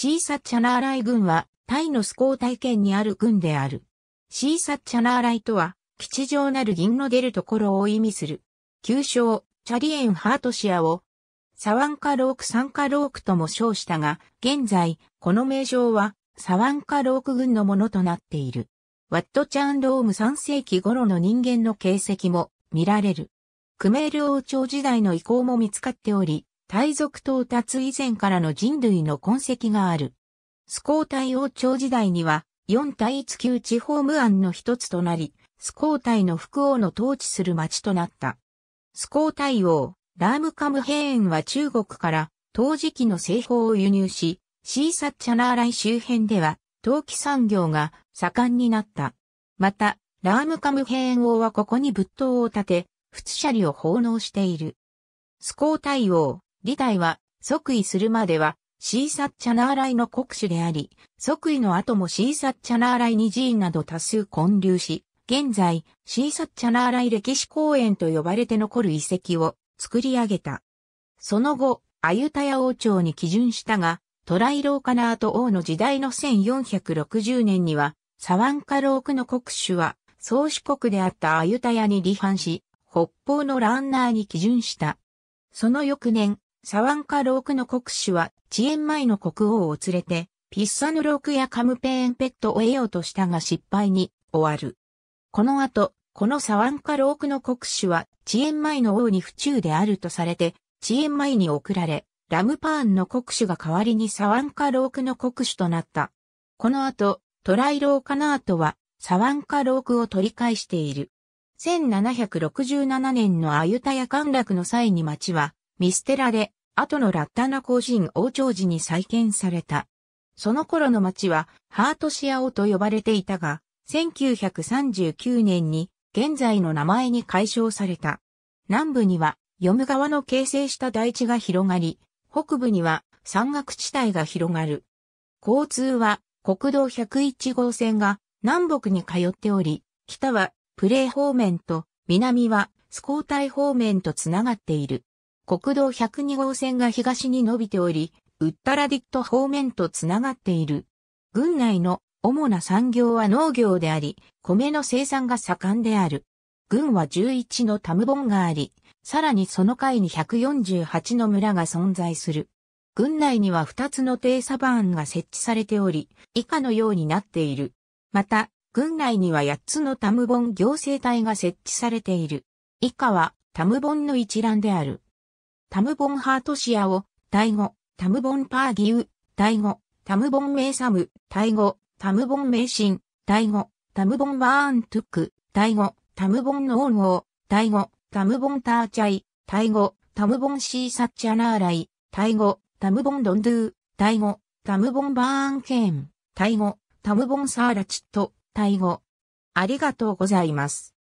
シーサッチャナーライ軍は、タイのスコータイ県にある軍である。シーサッチャナーライとは、吉祥なる銀の出るところを意味する。旧称、チャリエンハートシアを、サワンカロークサンカロークとも称したが、現在、この名称は、サワンカローク軍のものとなっている。ワットチャンローム3世紀頃の人間の形跡も見られる。クメール王朝時代の遺構も見つかっており、大族到達以前からの人類の痕跡がある。スコータイ王朝時代には、四対一級地方無案の一つとなり、スコータイの副王の統治する町となった。スコータイ王、ラームカムヘーンは中国から陶磁器の製法を輸入し、シーサッチャナーライ周辺では陶器産業が盛んになった。また、ラームカムヘーン王はここに仏塔を建て、仏舎利を奉納している。スコータイ王、李体は即位するまではシーサッチャナーライの国主であり、即位の後もシーサッチャナーライに寺院など多数建立し、現在、シーサッチャナーライ歴史公園と呼ばれて残る遺跡を作り上げた。その後、アユタヤ王朝に基準したが、トライローカナート王の時代の1460年には、サワンカロークの国主は、宗主国であったアユタヤに離反し、北方のランナーに基準した。その翌年、サワンカロークの国主は、遅延前の国王を連れて、ピッサヌロークやカムペーンペットを得ようとしたが失敗に終わる。この後、このサワンカロークの国主は、遅延前の王に不忠であるとされて、遅延前に送られ、ラムパーンの国主が代わりにサワンカロークの国主となった。この後、トライローカナートは、サワンカロークを取り返している。1767年のアユタヤ陥落の際に町は、見捨てられ、後のラッタナ後人王朝時に再建された。その頃の町はハートシアオと呼ばれていたが、1939年に現在の名前に改称された。南部には読む川の形成した大地が広がり、北部には山岳地帯が広がる。交通は国道101号線が南北に通っており、北はプレイ方面と南はスコータイ方面とつながっている。国道102号線が東に伸びており、ウッタラディット方面とつながっている。郡内の主な産業は農業であり、米の生産が盛んである。郡は11のタムボンがあり、さらにその下位に148の村が存在する。郡内には2つの低サバーンが設置されており、以下のようになっている。また、郡内には8つのタムボン行政隊が設置されている。以下はタムボンの一覧である。タムボンハートシアを、タイ語、タムボンパーギウ、タイ語、タムボンメイサム、タイ語、タムボンメイシン、タイ語、タムボンバーントゥック、タイ語、タムボンノーンゴー、タイ語、タムボンターチャイ、タイ語、タムボンシーサッチャナーライ、タイ語、タムボンドンドゥー、タイ語、タムボンバーンケーン、タイ語、タムボンサーラチット、タイ語。ありがとうございます。